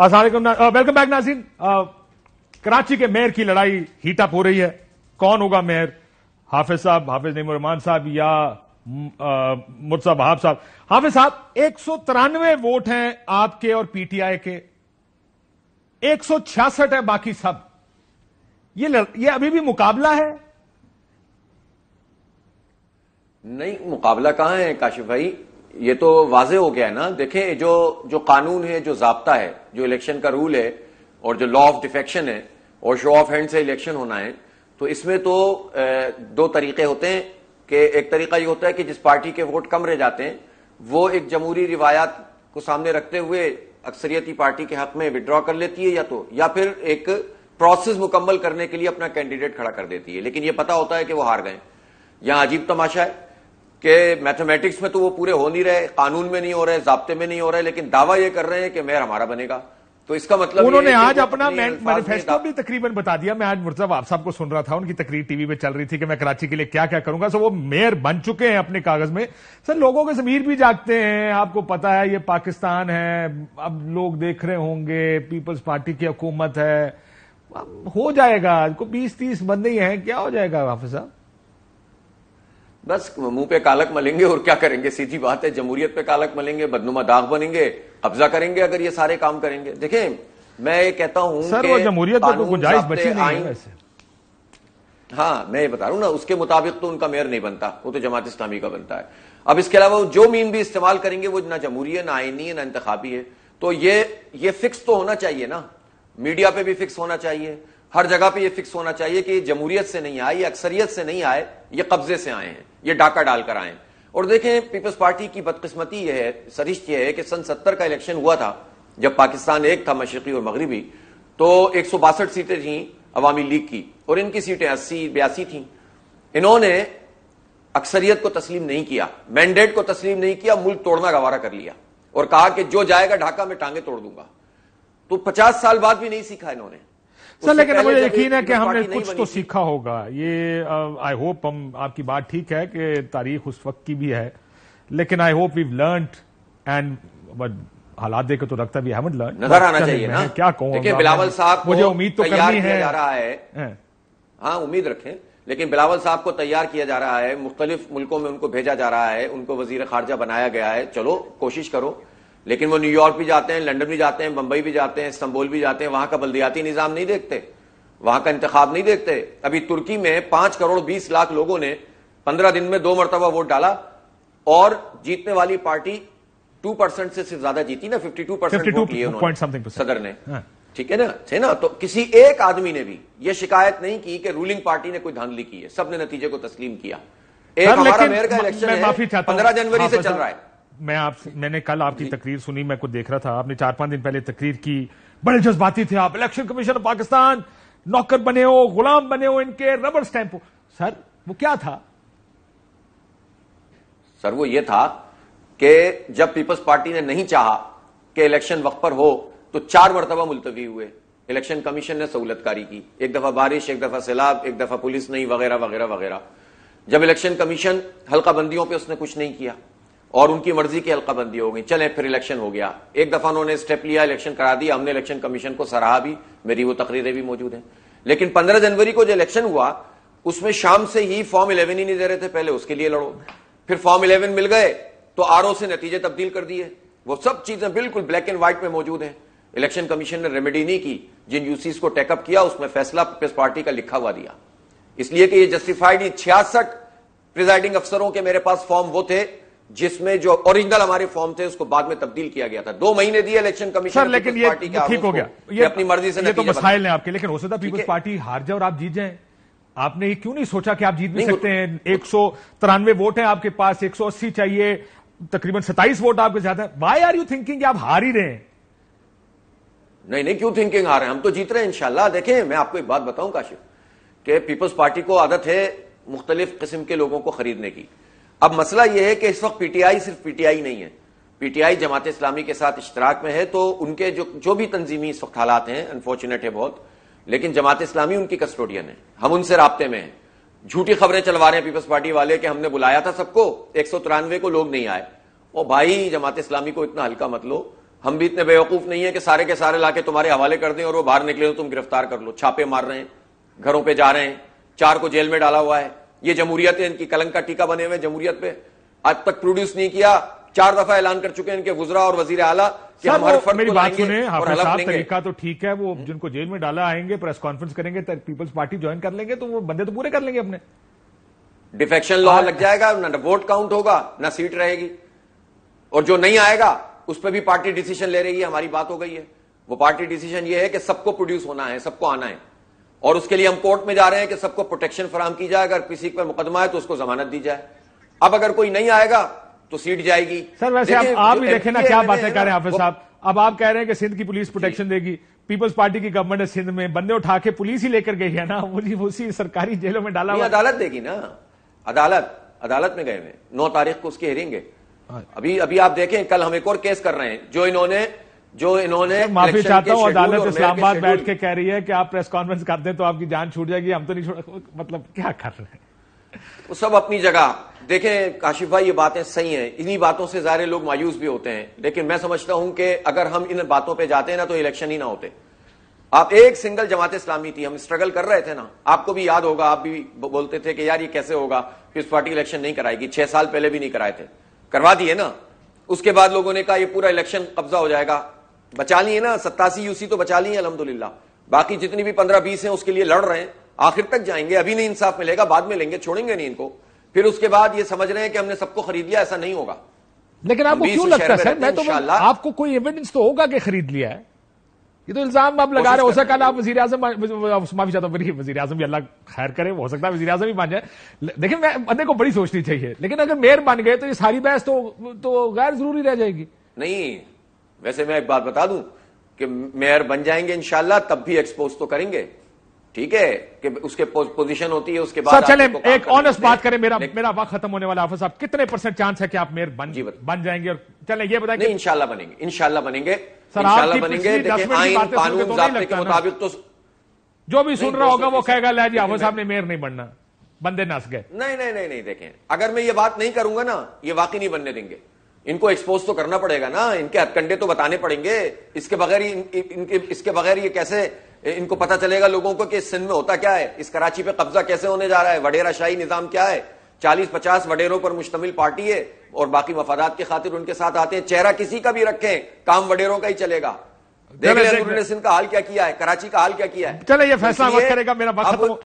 Welcome back नाजीन कराची के mayor की लड़ाई हीटअप हो रही है कौन होगा मेयर हाफिज साहब हाफिज नईमान साहब या uh, मुर्सा बहाब साहब हाफिज साहब एक सौ तिरानवे वोट हैं आपके और पीटीआई के एक सौ छियासठ है बाकी सब ये ये अभी भी मुकाबला है नहीं मुकाबला कहां है काशिफ भाई ये तो वाजे हो गया है ना देखें जो जो कानून है जो जबता है जो इलेक्शन का रूल है और जो लॉ ऑफ डिफेक्शन है और शो ऑफ हैंड से इलेक्शन होना है तो इसमें तो दो तरीके होते हैं कि एक तरीका ये होता है कि जिस पार्टी के वोट कम रह जाते हैं वो एक जमहूरी रिवायात को सामने रखते हुए अक्सरियती पार्टी के हक में विड्रॉ कर लेती है या तो या फिर एक प्रोसेस मुकम्मल करने के लिए अपना कैंडिडेट खड़ा कर देती है लेकिन यह पता होता है कि वह हार गए यहां अजीब तमाशा है कि मैथमेटिक्स में तो वो पूरे हो नहीं रहे कानून में नहीं हो रहे जबते में नहीं हो रहे लेकिन दावा ये कर रहे हैं कि मेयर हमारा बनेगा तो इसका मतलब उन्होंने आज अपना मैनिफेस्टो भी तकरीबन बता दिया मैं आज मुर्जा आप साहब सुन रहा था उनकी तकरीर टीवी पे चल रही थी कि मैं कराची के लिए क्या क्या करूंगा सर वो मेयर बन चुके हैं अपने कागज में सर लोगों के जमीर भी जागते हैं आपको पता है ये पाकिस्तान है अब लोग देख रहे होंगे पीपल्स पार्टी की हुकूमत है हो जाएगा बीस तीस बंदे ही हैं क्या हो जाएगा हाफिज साहब बस मुंह पे कालक मलेंगे और क्या करेंगे सीधी बात है जमहूरियत पे कालक मलेंगे बदनुमा दाग बनेंगे कब्जा करेंगे अगर ये सारे काम करेंगे देखें मैं ये कहता हूं सर वो जमहूरियत तो गुंजाइश बची नहीं है हाँ मैं ये बता रहा हूं ना उसके मुताबिक तो उनका मेयर नहीं बनता वो तो जमात इस्लामी का बनता है अब इसके अलावा जो मीन भी इस्तेमाल करेंगे वो ना जमहूरी है ना आइनी है ना इंतबी है तो ये ये फिक्स तो होना चाहिए ना मीडिया पे भी फिक्स होना चाहिए हर जगह पे ये फिक्स होना चाहिए कि जमहूरियत से नहीं आए ये अक्सरियत से नहीं आए ये कब्जे से आए हैं ये डाका डालकर आए हैं और देखें पीपल्स पार्टी की बदकिस्मती यह है सरिश्त यह है कि सन सत्तर का इलेक्शन हुआ था जब पाकिस्तान एक था मशरकी और मगरबी तो एक सौ बासठ सीटें थी अवामी लीग की और इनकी सीटें अस्सी बयासी थी इन्होंने अक्सरियत को तस्लीम नहीं किया मैंडेट को तस्लीम नहीं किया मुल्क तोड़ना गवारा कर लिया और कहा कि जो जाएगा ढाका में टांगे तोड़ दूंगा तो पचास साल बाद भी नहीं सीखा इन्होंने सर लेकिन मुझे यकीन है कि हमने कुछ तो सीखा होगा ये आई होप हम आपकी बात ठीक है कि तारीख उस वक्त की भी है लेकिन I hope we learn and हालात देखे तो लगता भी हैवन लर्न नजर आना चाहिए ना क्या कहूँ देखिए बिलावल साहब मुझे उम्मीद तो तैयार किया जा रहा है हाँ उम्मीद रखें लेकिन बिलावल साहब को तैयार किया जा रहा है मुख्तलिफ मुल्कों में उनको भेजा जा रहा है उनको वजीर खारजा बनाया गया है चलो कोशिश करो लेकिन वो न्यूयॉर्क भी जाते हैं लंदन भी जाते हैं बंबई भी जाते हैं इस्तंबुल भी जाते हैं वहां का बल्दियाती निज़ाम नहीं देखते वहां का इंतखब नहीं देखते अभी तुर्की में पांच करोड़ बीस लाख लोगों ने पंद्रह दिन में दो मरतबा वोट डाला और जीतने वाली पार्टी टू परसेंट से सिर्फ ज्यादा जीती ना फिफ्टी टू परसेंट वोट लिए उन्होंने सदर ने हाँ। ठीक है ना थे ना तो किसी एक आदमी ने भी यह शिकायत नहीं की कि रूलिंग पार्टी ने कोई धांधली की है सबने नतीजे को तस्लीम किया एक हमारा मेयर का इलेक्शन पंद्रह जनवरी हाँ, से चल रहा है मैं आप मैंने कल आपकी तकरीर सुनी मैं कुछ देख रहा था आपने चार पांच दिन पहले तकरीर की बड़े जज्बाती थे आप इलेक्शन कमीशन ऑफ पाकिस्तान नौकर बने हो गुलाम बने हो इनके रबर स्टैंप हो सर वो क्या था सर वो ये था कि जब पीपल्स पार्टी ने नहीं चाहा कि इलेक्शन वक्त पर हो तो चार मरतबा मुलतवी हुए इलेक्शन कमीशन ने सहूलतकारी की एक दफा बारिश एक दफा सैलाब एक दफा पुलिस नहीं वगैरह वगैरह वगैरह जब इलेक्शन कमीशन हल्का बंदियों पे उसने कुछ नहीं किया और उनकी मर्जी की हल्काबंदी हो गई चले फिर इलेक्शन हो गया एक दफा उन्होंने स्टेप लिया इलेक्शन करा दिया हमने इलेक्शन कमीशन को सराहा भी मेरी वो तकरीरें भी मौजूद हैं लेकिन पंद्रह जनवरी को जो इलेक्शन हुआ उसमें शाम से ही फॉर्म इलेवन ही नहीं दे रहे थे पहले उसके लिए लड़ो फिर फॉर्म इलेवन मिल गए तो आर से नतीजे तब्दील कर दिए वो सब चीजें बिल्कुल ब्लैक एंड व्हाइट में मौजूद है इलेक्शन कमीशन ने रेमेडी नहीं की जिन यूसी को टेकअप किया उसमें फैसला पीपल्स पार्टी का लिखा हुआ दिया इसलिए कि ये जस्टिफाइड छियासठ प्रिजाइडिंग अफसरों के मेरे पास फॉर्म वो थे जिसमें जो ओरिजिनल हमारे फॉर्म थे उसको बाद में तब्दील किया गया था दो महीने दिए इलेक्शन कमीशन लेकिन ये ठीक हो गया ये अपनी मर्जी से ये तो मसाइल हैं आपके लेकिन हो सकता पीपल्स पार्टी हार जाए और आप जीत जाए आपने ये क्यों नहीं सोचा कि आप जीत भी सकते हैं एक सौ तिरानवे वोट है आपके पास एक सौ अस्सी चाहिए तकरीबन सत्ताईस वोट आपके ज्यादा वाई आर यू थिंकिंग आप हार ही रहे हैं नहीं नहीं क्यों थिंकिंग हार रहे हैं हम तो जीत रहे हैं इंशाला देखें मैं आपको एक बात बताऊं काशिफ कि पीपल्स पार्टी को आदत है मुख्तलिफ किस्म के लोगों को खरीदने की अब मसला यह है कि इस वक्त पीटीआई सिर्फ पीटीआई नहीं है पीटीआई जमात इस्लामी के साथ इश्तराक में है तो उनके जो जो भी तंजीमी इस वक्त हालात हैं अनफॉर्चुनेट है बहुत लेकिन जमात इस्लामी उनकी कस्टोडियन है हम उनसे रबते में हैं झूठी खबरें चलवा रहे हैं पीपल्स पार्टी वाले कि हमने बुलाया था सबको एक सौ तिरानवे को लोग नहीं आए और भाई जमात इस्लामी को इतना हल्का मत लो हम भी इतने बेवकूफ नहीं है कि सारे के सारे लाके तुम्हारे हवाले कर दें और वो बाहर निकले तो तुम गिरफ्तार कर लो छापे मार रहे हैं घरों पर जा रहे हैं चार को जेल में डाला हुआ है ये जमहूरियत है इनकी कलंक का टीका बने हुए जमहूरियत पे आज तक प्रोड्यूस नहीं किया चार दफा ऐलान कर चुके हैं इनके गुजरा और वजीर आला कि हम हर मेरी बात सुने हाँ, तरीका तो ठीक है वो जिनको जेल में डाला आएंगे प्रेस कॉन्फ्रेंस करेंगे पीपल्स पार्टी ज्वाइन कर लेंगे तो वो बंदे तो पूरे कर लेंगे अपने डिफेक्शन लॉ लग जाएगा ना वोट तो काउंट होगा ना सीट रहेगी और जो नहीं आएगा उस पर भी पार्टी डिसीजन ले रही है हमारी बात हो गई है वो पार्टी डिसीजन ये है कि सबको प्रोड्यूस होना है सबको आना है और उसके लिए हम कोर्ट में जा रहे हैं कि सबको प्रोटेक्शन फराम की जाए अगर किसी पर मुकदमा है तो उसको जमानत दी जाए अब अगर कोई नहीं आएगा तो सीट जाएगी सर वैसे आप, आप भी देखें ना क्या बातें कर रहे हैं हाफिज साहब अब आप कह रहे हैं कि सिंध की पुलिस प्रोटेक्शन देगी पीपल्स पार्टी की गवर्नमेंट है सिंध में बंदे उठा के पुलिस ही लेकर गई है ना उसी सरकारी जेलों में डाला हुआ अदालत देगी ना अदालत अदालत में गए हुए नौ तारीख को उसकी हेरिंग है हाँ। अभी अभी आप देखें कल हम एक और केस कर रहे हैं जो इन्होंने जो इन्होंने माफी चाहता हूँ अदालत इस्लामाबाद बैठ के कह रही है कि आप प्रेस कॉन्फ्रेंस कर दें तो आपकी जान छूट जाएगी हम तो नहीं छोड़ मतलब क्या कर रहे हैं वो सब अपनी जगह देखें काशिफ भाई ये बातें सही हैं इन्हीं बातों से ज्यादा लोग मायूस भी होते हैं लेकिन मैं समझता हूं कि अगर हम इन बातों पे जाते हैं ना तो इलेक्शन ही ना होते आप एक सिंगल जमात इस्लामी थी हम स्ट्रगल कर रहे थे ना आपको भी याद होगा आप भी बोलते थे कि यार ये कैसे होगा पीस पार्टी इलेक्शन नहीं कराएगी छह साल पहले भी नहीं कराए थे करवा दिए ना उसके बाद लोगों ने कहा ये पूरा इलेक्शन कब्जा हो जाएगा बचा लिए ना सत्तासी यूसी तो बचा लिए अलहमदुल्ला बाकी जितनी भी पंद्रह बीस हैं उसके लिए लड़ रहे हैं आखिर तक जाएंगे अभी नहीं इंसाफ मिलेगा बाद में लेंगे छोड़ेंगे नहीं इनको फिर उसके बाद ये समझ रहे हैं कि हमने सबको खरीद लिया ऐसा नहीं होगा लेकिन आपको क्यों लगता है सर मैं तो आपको कोई एविडेंस तो होगा कि खरीद लिया है ये तो इल्जाम आप लगा रहे हो सकता है आप वजी अजम चाहता हूँ वजी अजम भी अल्लाह खैर करे हो सकता है वजी अजम भी मान जाए देखिए मैं बंदे को बड़ी सोचनी चाहिए लेकिन अगर मेयर बन गए तो ये सारी बहस तो तो गैर जरूरी रह जाएगी नहीं वैसे मैं एक बात बता दूं कि मेयर बन जाएंगे इंशाला तब भी एक्सपोज तो करेंगे ठीक है कि उसके पोजीशन होती है उसके बाद चले एक ऑनेस्ट बात करें मेरा मेरा वक्त खत्म होने वाला साहब कितने परसेंट चांस है कि आप मेयर बन जी बन जाएंगे और चले ये बताएंगे इनशाला बनेंगे इनशाला बनेंगे बनेंगे कानून तो के मुताबिक तो जो भी सुन रहा होगा वो कहेगा ला जी आफिस साहब ने मेयर नहीं बनना बंदे नस गए नहीं नहीं नहीं नहीं देखें अगर मैं ये बात नहीं करूंगा ना ये वाकई नहीं बनने देंगे इनको एक्सपोज तो करना पड़ेगा ना इनके हथकंडे तो बताने पड़ेंगे इसके बगैर इन, इनके इसके बगैर ये कैसे इनको पता चलेगा लोगों को कि इस सिंध में होता क्या है इस कराची पे कब्जा कैसे होने जा रहा है वडेरा शाही निजाम क्या है चालीस पचास वडेरों पर मुश्तमिल पार्टी है और बाकी मफादात की खातिर उनके साथ आते हैं चेहरा किसी का भी रखें काम वडेरों का ही चलेगा देख रहे सिंह का हाल क्या किया है कराची का हाल क्या किया है चले ये फैसला करेगा मेरा